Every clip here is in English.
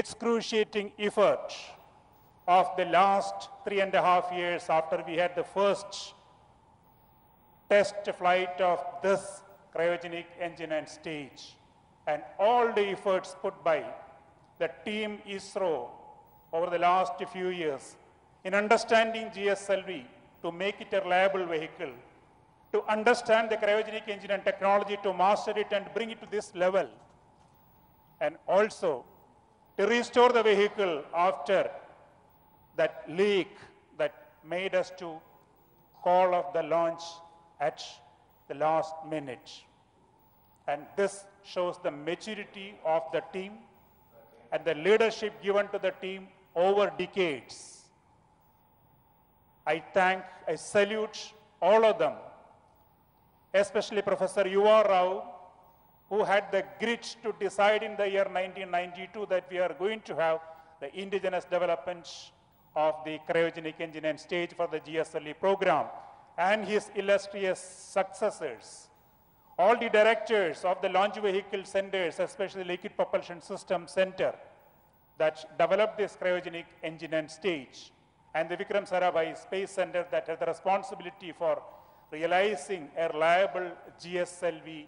excruciating effort of the last three and a half years after we had the first test flight of this cryogenic engine and stage and all the efforts put by the team ISRO over the last few years in understanding GSLV to make it a reliable vehicle, to understand the cryogenic engine and technology, to master it and bring it to this level, and also to restore the vehicle after that leak that made us to call off the launch at the last minute. And this shows the maturity of the team and the leadership given to the team over decades. I thank, I salute all of them, especially Professor Yuva Rao, who had the grit to decide in the year 1992 that we are going to have the indigenous development of the cryogenic engine and stage for the GSLE program and his illustrious successors. All the directors of the launch vehicle centers, especially Liquid Propulsion System Center, that developed this cryogenic engine and stage, and the Vikram Sarabhai Space Center that has the responsibility for realizing a reliable GSLV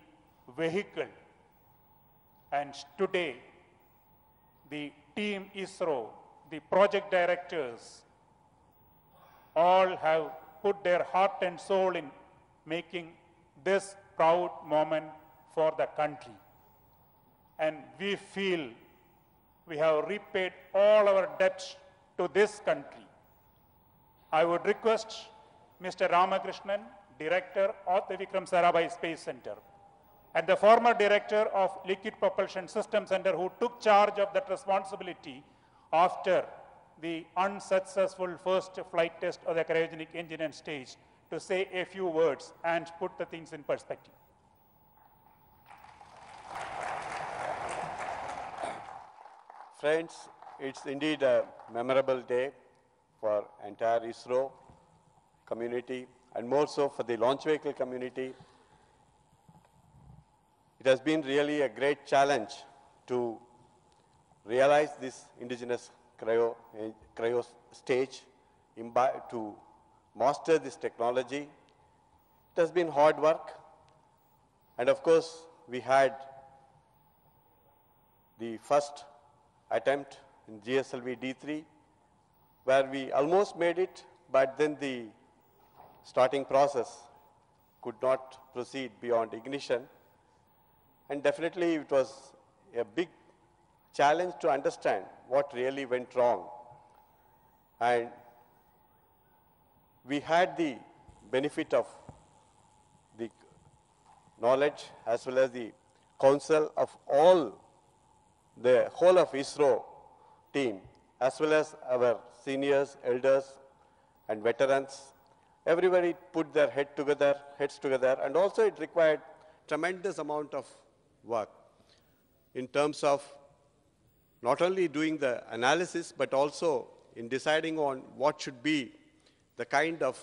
vehicle. And today, the team ISRO, the project directors, all have put their heart and soul in making this proud moment for the country. And we feel we have repaid all our debts to this country. I would request Mr. Ramakrishnan, Director of the Vikram Sarabhai Space Center, and the former director of Liquid Propulsion System Center who took charge of that responsibility after the unsuccessful first flight test of the cryogenic engine and stage to say a few words and put the things in perspective. Friends, it's indeed a memorable day for entire ISRO community and more so for the launch vehicle community it has been really a great challenge to realize this indigenous cryo, eh, cryo stage, to master this technology. It has been hard work. And of course, we had the first attempt in GSLV D3, where we almost made it, but then the starting process could not proceed beyond ignition. And definitely it was a big challenge to understand what really went wrong. And we had the benefit of the knowledge as well as the counsel of all the whole of ISRO team as well as our seniors, elders and veterans. Everybody put their head together, heads together and also it required tremendous amount of work in terms of not only doing the analysis, but also in deciding on what should be the kind of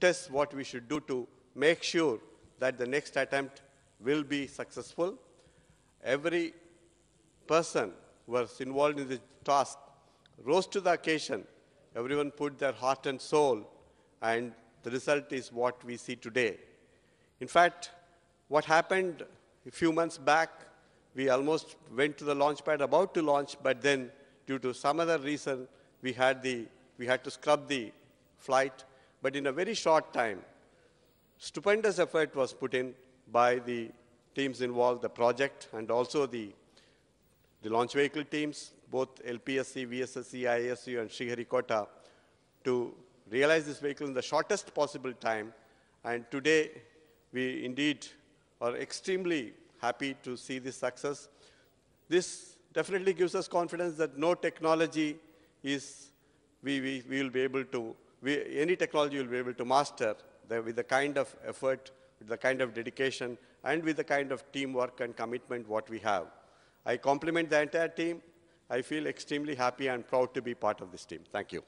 tests what we should do to make sure that the next attempt will be successful. Every person who was involved in the task rose to the occasion. Everyone put their heart and soul, and the result is what we see today. In fact, what happened a few months back, we almost went to the launch pad, about to launch, but then due to some other reason, we had, the, we had to scrub the flight. But in a very short time, stupendous effort was put in by the teams involved, the project, and also the, the launch vehicle teams, both LPSC, VSSC, ISU, and Sriharikota, to realize this vehicle in the shortest possible time. And today, we indeed are extremely happy to see this success. This definitely gives us confidence that no technology is, we, we, we will be able to, we, any technology will be able to master the, with the kind of effort, with the kind of dedication, and with the kind of teamwork and commitment what we have. I compliment the entire team. I feel extremely happy and proud to be part of this team. Thank you.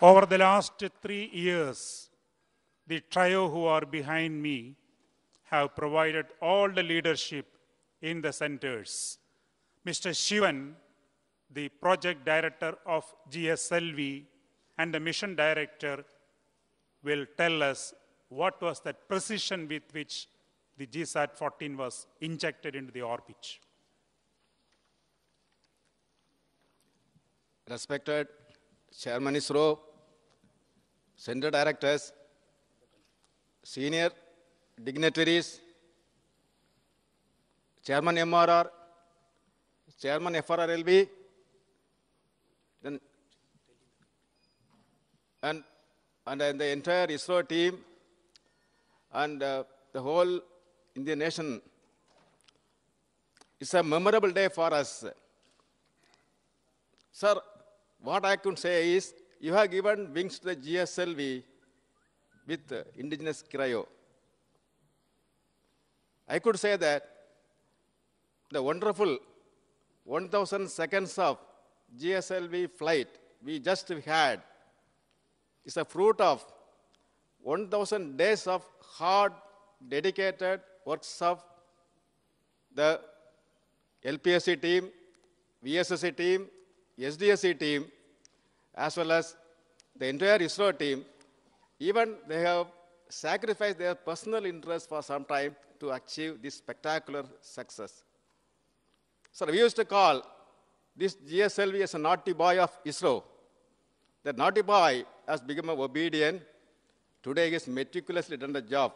Over the last three years, the trio who are behind me have provided all the leadership in the centers. Mr. Shivan, the project director of GSLV and the mission director will tell us what was that precision with which the GSAT-14 was injected into the orbit. Respected Chairman ISRO, Center Directors, senior dignitaries, Chairman MRR, Chairman FRRLB, then, and, and, the entire ISRO team, and uh, the whole Indian nation. It's a memorable day for us. Sir, what I can say is, you have given wings to the GSLV with uh, indigenous cryo, I could say that the wonderful 1000 seconds of GSLV flight we just had is a fruit of 1000 days of hard, dedicated works of the LPSC team, VSSC team, SDSC team, as well as the entire ISRO team even they have sacrificed their personal interests for some time to achieve this spectacular success. So we used to call this GSLV as a naughty boy of ISRO. The naughty boy has become obedient. Today he has meticulously done the job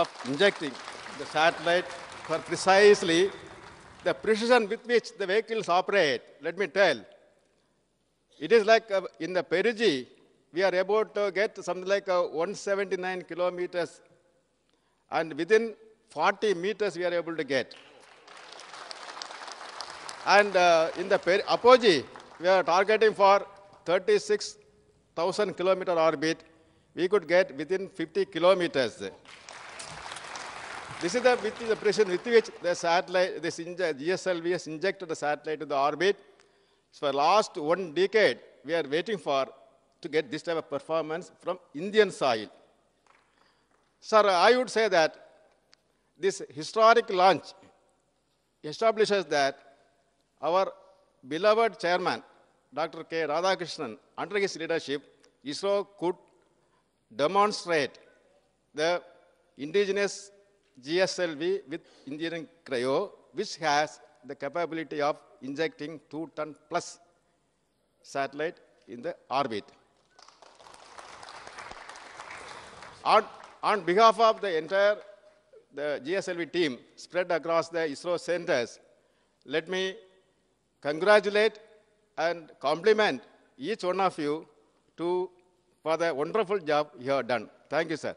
of injecting the satellite for precisely the precision with which the vehicles operate. Let me tell. It is like uh, in the perigee, we are about to get something like uh, 179 kilometers. And within 40 meters, we are able to get. And uh, in the apogee, we are targeting for 36,000 kilometer orbit. We could get within 50 kilometers. This is the, with the precision with which the satellite, this GSLV has injected the satellite to the orbit. So for last one decade, we are waiting for to get this type of performance from Indian soil. Sir, I would say that this historic launch establishes that our beloved chairman, Dr. K. Radhakrishnan, under his leadership, ISRO could demonstrate the indigenous GSLV with Indian cryo, which has the capability of injecting 2 ton plus satellite in the orbit. On, on behalf of the entire the GSLV team spread across the ISRO centers, let me congratulate and compliment each one of you to, for the wonderful job you have done. Thank you, sir.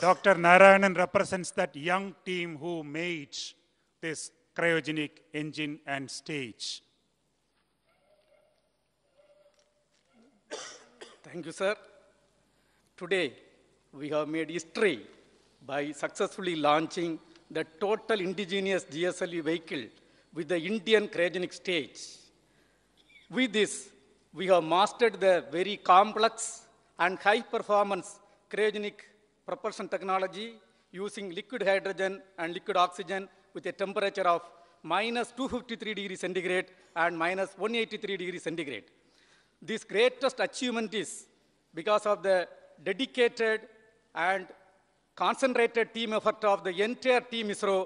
Dr. Narayanan represents that young team who made this cryogenic engine and stage. Thank you, sir. Today, we have made history by successfully launching the total indigenous GSLV vehicle with the Indian cryogenic stage. With this, we have mastered the very complex and high-performance cryogenic propulsion technology using liquid hydrogen and liquid oxygen with a temperature of minus 253 degrees centigrade and minus 183 degrees centigrade this greatest achievement is because of the dedicated and concentrated team effort of the entire team ISRO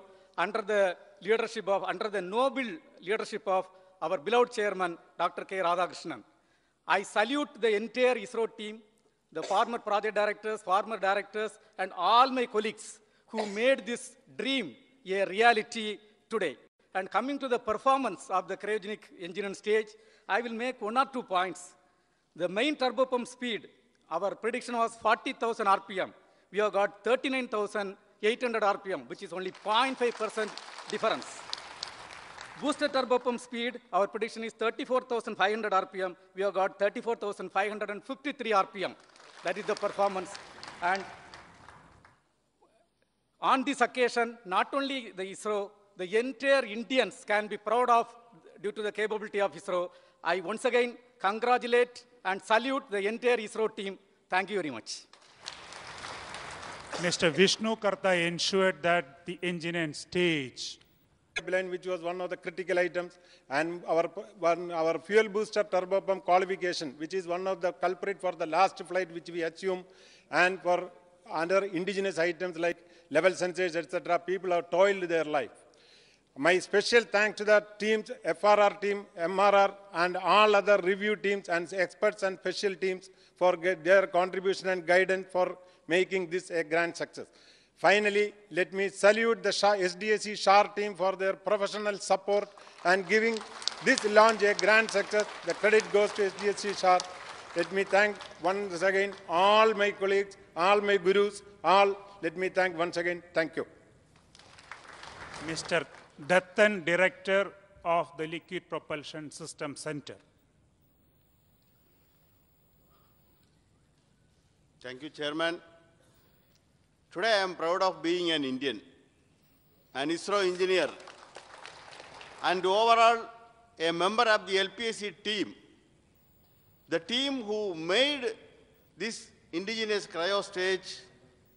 under the leadership of, under the noble leadership of our beloved chairman, Dr. K. Radhakrishnan. I salute the entire ISRO team, the former project directors, former directors, and all my colleagues who made this dream a reality today. And coming to the performance of the cryogenic engine stage, I will make one or two points. The main turbopump speed, our prediction was 40,000 RPM. We have got 39,800 RPM, which is only 0.5% difference. Booster turbopump speed, our prediction is 34,500 RPM. We have got 34,553 RPM. That is the performance. And on this occasion, not only the ISRO the entire Indians can be proud of due to the capability of ISRO. I once again congratulate and salute the entire ISRO team. Thank you very much. Mr. Vishnu Karta ensured that the engine and stage which was one of the critical items and our one, our fuel booster turbopump qualification which is one of the culprit for the last flight which we assume and for other indigenous items like level sensors etc people have toiled their life my special thanks to the teams, FRR team, MRR, and all other review teams and experts and special teams for their contribution and guidance for making this a grand success. Finally, let me salute the SDAC SHAR team for their professional support and giving this launch a grand success. The credit goes to SDAC SHAR. Let me thank once again all my colleagues, all my gurus, all. Let me thank once again. Thank you. Mr. Dattan, Director of the Liquid Propulsion System Center. Thank you, Chairman. Today I am proud of being an Indian, an ISRO engineer, and overall a member of the LPSC team, the team who made this indigenous cryo stage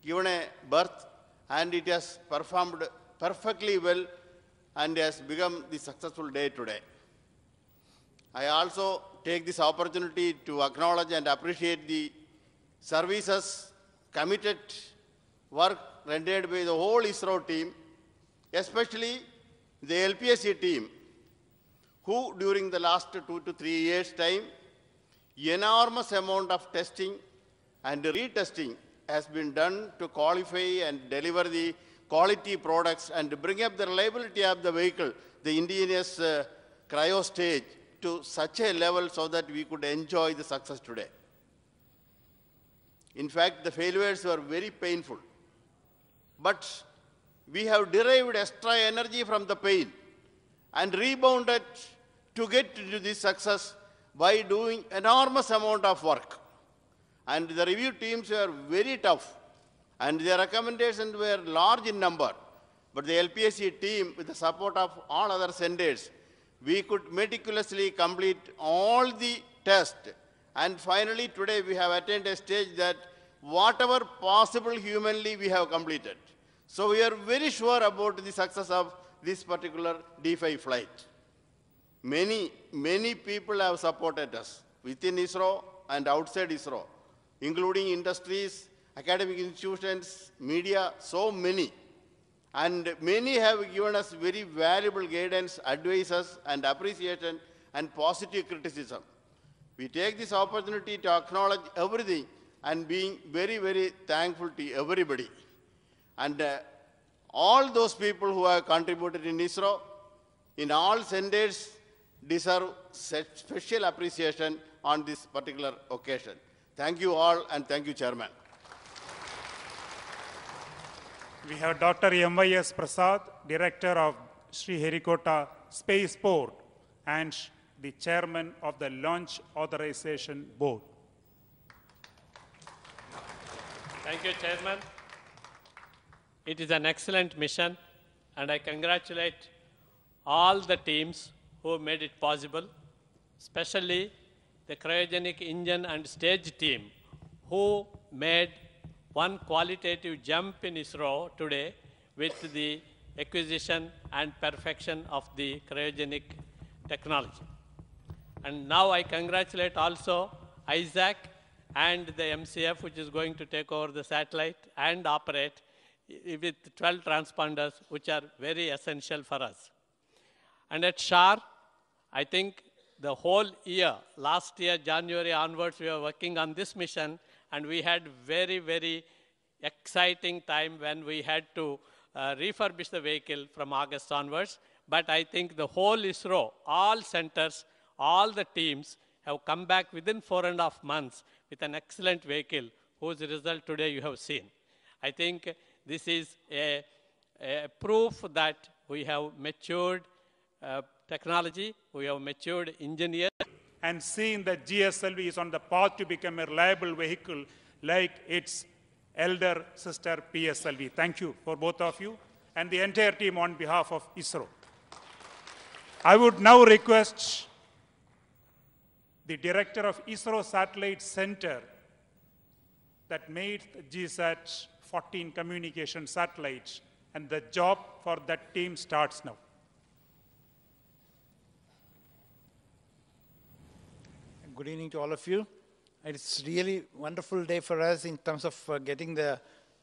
given a birth and it has performed perfectly well and has become the successful day today. I also take this opportunity to acknowledge and appreciate the services, committed work rendered by the whole ISRO team, especially the LPSC team, who during the last two to three years' time, enormous amount of testing and retesting has been done to qualify and deliver the quality products and bring up the reliability of the vehicle, the indigenous uh, cryo stage to such a level so that we could enjoy the success today. In fact, the failures were very painful. But we have derived extra energy from the pain and rebounded to get to this success by doing enormous amount of work. And the review teams were very tough. And their recommendations were large in number. But the LPSC team, with the support of all other senders, we could meticulously complete all the tests. And finally, today we have attained a stage that whatever possible humanly we have completed. So we are very sure about the success of this particular D5 flight. Many, many people have supported us within ISRO and outside ISRO, including industries, academic institutions, media, so many. And many have given us very valuable guidance, advices, and appreciation and positive criticism. We take this opportunity to acknowledge everything and being very, very thankful to everybody. And uh, all those people who have contributed in ISRO, in all centers, deserve special appreciation on this particular occasion. Thank you all and thank you, Chairman. We have Dr. M.Y.S. Prasad, Director of Sri Harikota Spaceport and the Chairman of the Launch Authorization Board. Thank you, Chairman. It is an excellent mission, and I congratulate all the teams who made it possible, especially the cryogenic engine and stage team who made one qualitative jump in ISRO today with the acquisition and perfection of the cryogenic technology. And now I congratulate also Isaac and the MCF, which is going to take over the satellite and operate with 12 transponders, which are very essential for us. And at SHAR, I think the whole year, last year, January onwards, we were working on this mission and we had very, very exciting time when we had to uh, refurbish the vehicle from August onwards. But I think the whole ISRO, all centers, all the teams have come back within four and a half months with an excellent vehicle whose result today you have seen. I think this is a, a proof that we have matured uh, technology, we have matured engineers and seeing that GSLV is on the path to become a reliable vehicle like its elder sister PSLV. Thank you for both of you and the entire team on behalf of ISRO. I would now request the director of ISRO Satellite Center that made GSAT 14 communication satellites and the job for that team starts now. Good evening to all of you. It's really wonderful day for us in terms of uh, getting the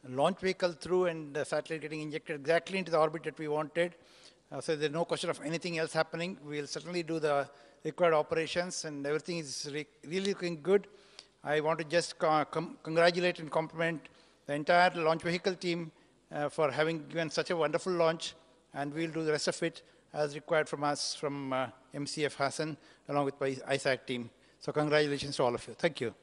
launch vehicle through and the satellite getting injected exactly into the orbit that we wanted. Uh, so there's no question of anything else happening. We'll certainly do the required operations and everything is re really looking good. I want to just uh, congratulate and compliment the entire launch vehicle team uh, for having given such a wonderful launch and we'll do the rest of it as required from us from uh, MCF Hassan along with my ISAC team. So congratulations to all of you. Thank you.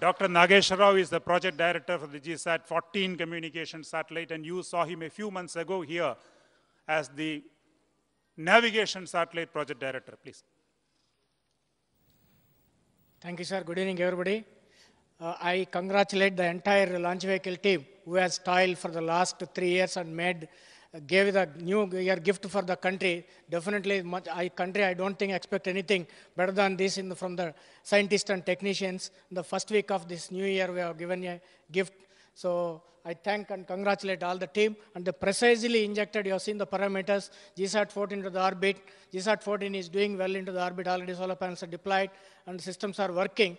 Dr. Nagesh Rao is the project director for the GSAT 14 communication satellite, and you saw him a few months ago here as the navigation satellite project director. Please. Thank you, sir. Good evening, everybody. Uh, I congratulate the entire launch vehicle team who has toiled for the last three years and made gave the new year gift for the country. Definitely, much I country I don't think expect anything better than this the, from the scientists and technicians. In the first week of this new year, we have given a gift. So I thank and congratulate all the team and the precisely injected. You have seen the parameters. GSAT 14 into the orbit. GSAT 14 is doing well into the orbit. Already solar panels are deployed and systems are working.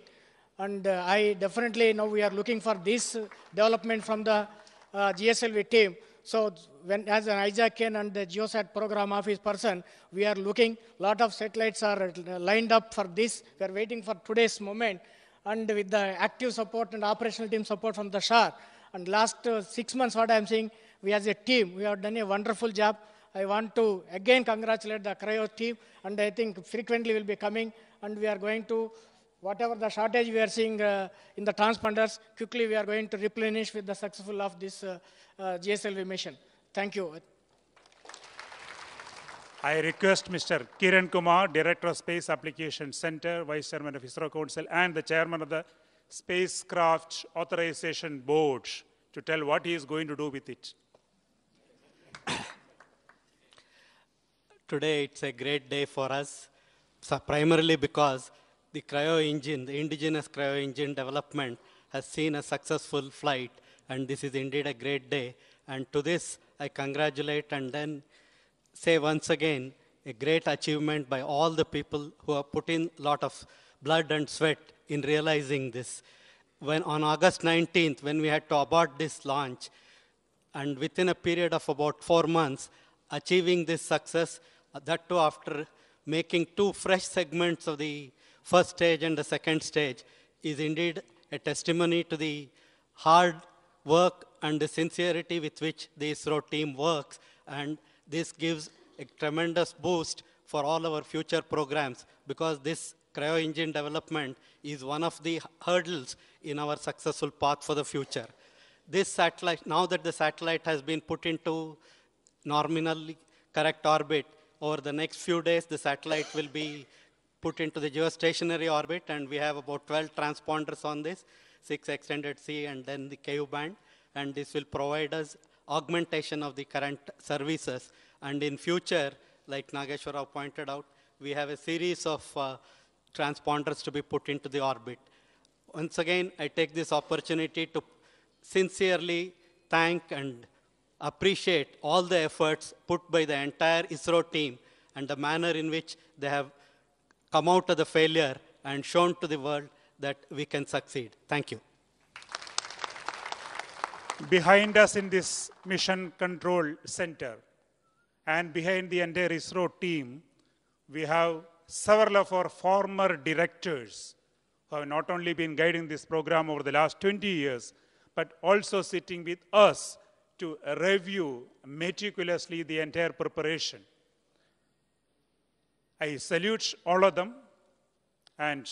And uh, I definitely know we are looking for this development from the uh, GSLV team. So when, as an Ken and the GeoSat program office person, we are looking, lot of satellites are lined up for this. We are waiting for today's moment. And with the active support and operational team support from the SHAR, and last uh, six months, what I'm saying, we as a team, we have done a wonderful job. I want to again congratulate the cryo team, and I think frequently will be coming, and we are going to whatever the shortage we are seeing uh, in the transponders, quickly we are going to replenish with the successful of this uh, uh, GSLV mission. Thank you. I request Mr. Kiran Kumar, Director of Space Application Center, Vice Chairman of ISRO Council, and the Chairman of the Spacecraft Authorization Board to tell what he is going to do with it. Today it's a great day for us, primarily because the cryo engine, the indigenous cryo engine development has seen a successful flight and this is indeed a great day. And to this, I congratulate and then say once again, a great achievement by all the people who have put in a lot of blood and sweat in realizing this. When on August 19th, when we had to abort this launch, and within a period of about four months, achieving this success, that too after making two fresh segments of the first stage and the second stage is indeed a testimony to the hard work and the sincerity with which the ISRO team works. And this gives a tremendous boost for all our future programs because this cryo engine development is one of the hurdles in our successful path for the future. This satellite, now that the satellite has been put into nominally correct orbit, over the next few days the satellite will be put into the geostationary orbit, and we have about 12 transponders on this, six extended C and then the Ku band, and this will provide us augmentation of the current services. And in future, like Nageshwara pointed out, we have a series of uh, transponders to be put into the orbit. Once again, I take this opportunity to sincerely thank and appreciate all the efforts put by the entire ISRO team and the manner in which they have come out of the failure and shown to the world that we can succeed. Thank you. Behind us in this Mission Control Center and behind the entire ISRO team, we have several of our former directors who have not only been guiding this program over the last 20 years, but also sitting with us to review meticulously the entire preparation. I salute all of them. And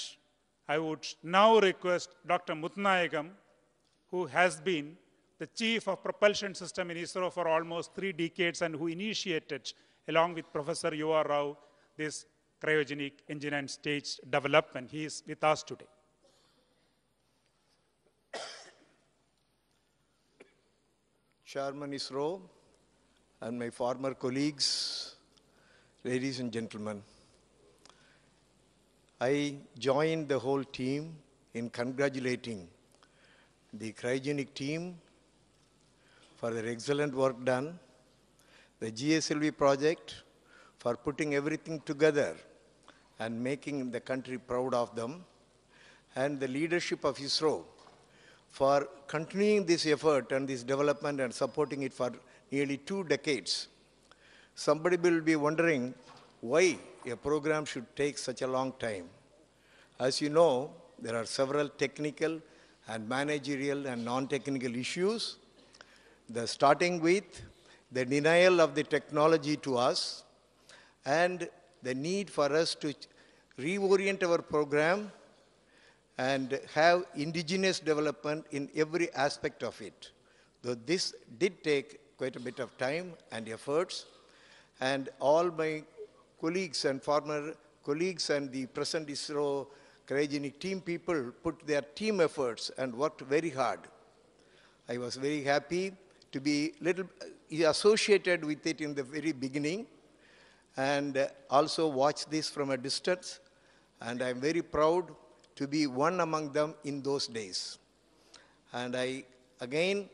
I would now request Dr. Mutnayagam, who has been the chief of propulsion system in ISRO for almost three decades and who initiated, along with Professor U.R. Rao, this cryogenic engine and stage development. He is with us today. Chairman ISRO and my former colleagues, ladies and gentlemen, I joined the whole team in congratulating the cryogenic team for their excellent work done, the GSLV project for putting everything together and making the country proud of them, and the leadership of ISRO for continuing this effort and this development and supporting it for nearly two decades. Somebody will be wondering why a program should take such a long time. As you know, there are several technical and managerial and non-technical issues. The starting with the denial of the technology to us and the need for us to reorient our program and have indigenous development in every aspect of it. Though this did take quite a bit of time and efforts, and all my colleagues and former colleagues and the present ISRO cryogenic team people put their team efforts and worked very hard. I was very happy to be little uh, associated with it in the very beginning and uh, also watch this from a distance. And I'm very proud to be one among them in those days. And I again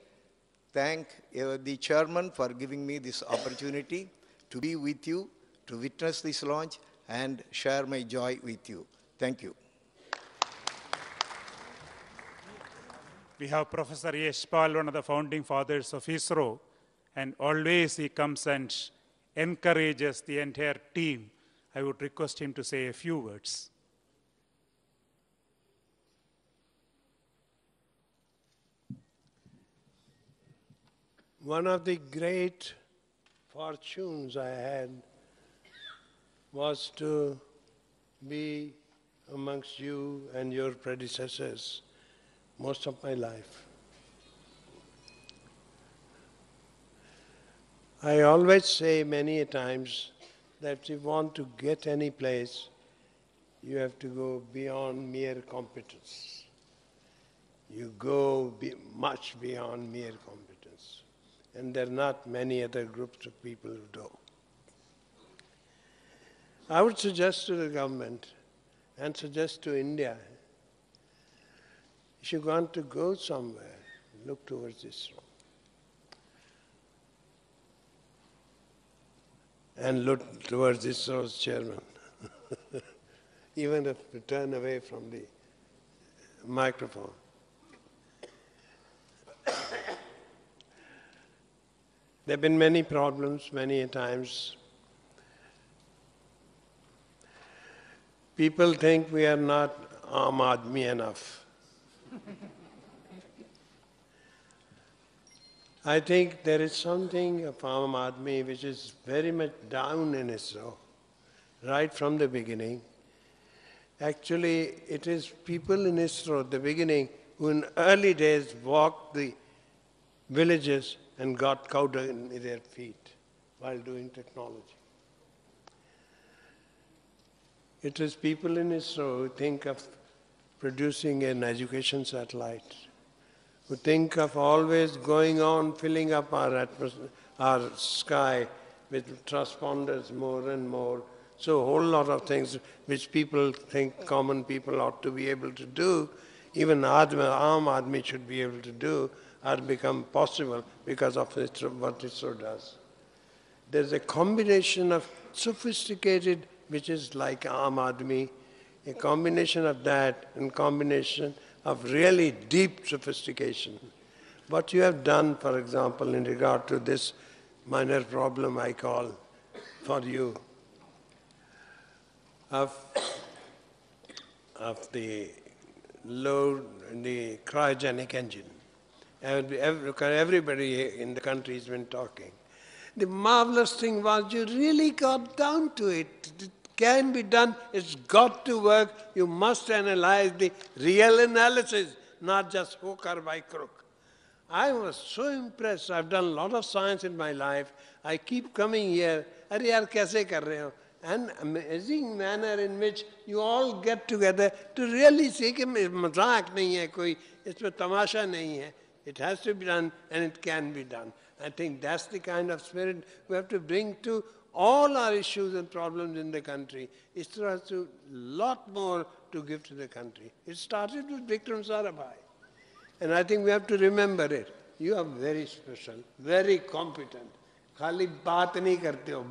thank uh, the chairman for giving me this opportunity to be with you to witness this launch and share my joy with you. Thank you. We have Professor Yesh Pal, one of the founding fathers of ISRO, and always he comes and encourages the entire team. I would request him to say a few words. One of the great fortunes I had was to be amongst you and your predecessors most of my life. I always say many times that if you want to get any place, you have to go beyond mere competence. You go be much beyond mere competence. And there are not many other groups of people who do. I would suggest to the government and suggest to India, if you want to go somewhere, look towards this room. And look towards this room's chairman. Even if you turn away from the microphone. there have been many problems, many times People think we are not Aam Aadmi enough. I think there is something of Aam Aadmi which is very much down in Israel, right from the beginning. Actually, it is people in Israel at the beginning who in early days walked the villages and got cow in their feet while doing technology. It was people in ISRO who think of producing an education satellite, who think of always going on filling up our, our sky with transponders more and more. So a whole lot of things which people think common people ought to be able to do, even Admi, armed army should be able to do, are become possible because of what ISRO does. There's a combination of sophisticated which is like Aam a combination of that and combination of really deep sophistication. What you have done, for example, in regard to this minor problem I call for you, of, of the low the cryogenic engine. Everybody in the country has been talking. The marvelous thing was you really got down to it. It can be done, it's got to work. You must analyze the real analysis, not just hook or by crook. I was so impressed. I've done a lot of science in my life. I keep coming here. अरे यार कैसे कर रहे हो an amazing manner in which you all get together to really see कि it has to be done and it can be done I think that's the kind of spirit we have to bring to all our issues and problems in the country. ISRO has a lot more to give to the country. It started with Vikram Sarabhai. And I think we have to remember it. You are very special, very competent. खाली बात नहीं करते हो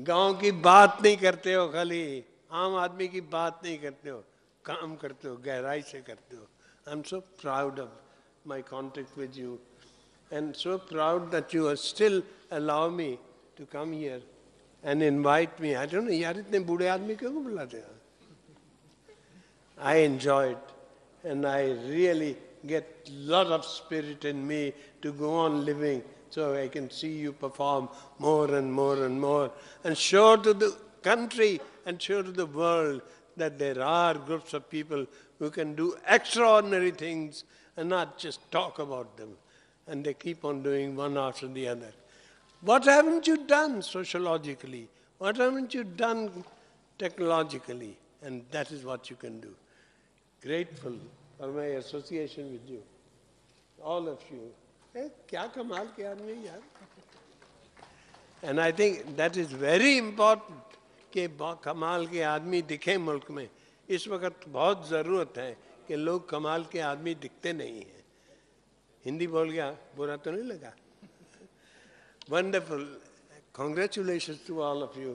गांव की बात नहीं करते हो खाली आम आदमी की बात नहीं करते हो काम करते हो गहराई से करते हो I am so proud of my contact with you and so proud that you still allow me to come here and invite me. I don't know, यार enjoy it and I really get lot of spirit in me to go on living so I can see you perform more and more and more and show to the country and show to the world that there are groups of people who can do extraordinary things and not just talk about them. and they keep on doing one after the other. What haven't you done sociologically? What haven't you done technologically? And that is what you can do. Grateful for my association with you, all of you. And I think that is very important. I think that is very important कि कमाल के आदमी दिखे मुल्क में इस वक्त बहुत ज़रूरत है कि लोग कमाल के आदमी दिखते नहीं हैं हिंदी बोल गया बुरा तो नहीं लगा wonderful congratulation to all of you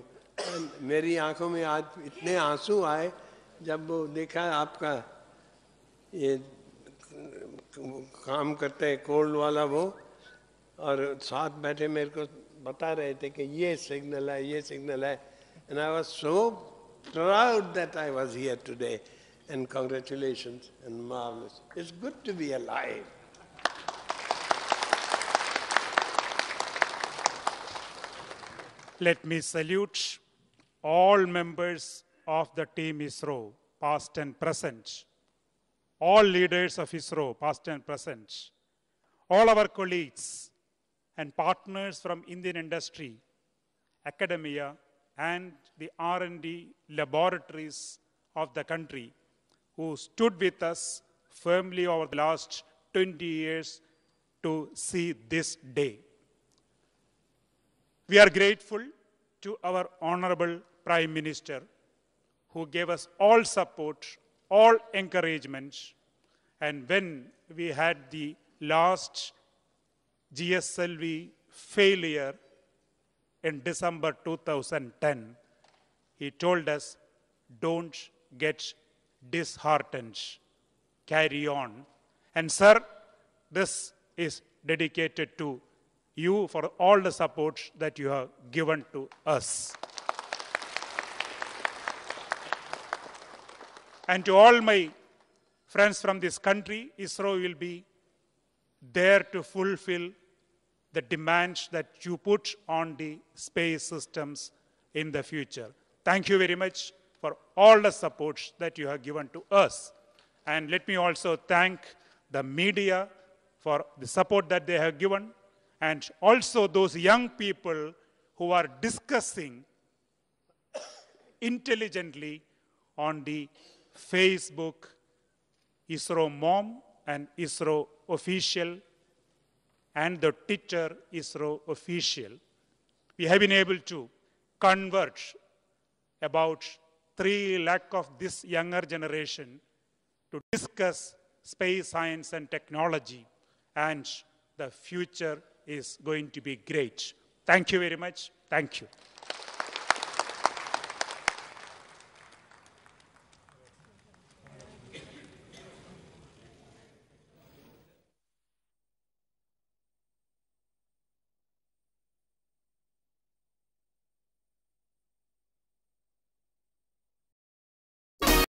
मेरी आंखों में आज इतने आंसू आए जब वो देखा आपका ये काम करते हैं कोल्ड वाला वो और साथ बैठे मेरे को बता रहे थे कि ये सिग्नल है ये सिग्नल है and I was so proud that I was here today and congratulations and marvelous. It's good to be alive. Let me salute all members of the team ISRO, past and present, all leaders of ISRO, past and present, all our colleagues and partners from Indian industry, academia, and the R&D laboratories of the country who stood with us firmly over the last 20 years to see this day. We are grateful to our Honorable Prime Minister who gave us all support, all encouragement, and when we had the last GSLV failure in December 2010, he told us, don't get disheartened, carry on. And sir, this is dedicated to you for all the support that you have given to us. and to all my friends from this country, ISRO will be there to fulfill the demands that you put on the space systems in the future. Thank you very much for all the support that you have given to us. And let me also thank the media for the support that they have given, and also those young people who are discussing intelligently on the Facebook ISRO mom and ISRO official and the teacher ISRO official. We have been able to converge about 3 lakh of this younger generation to discuss space science and technology and the future is going to be great. Thank you very much. Thank you.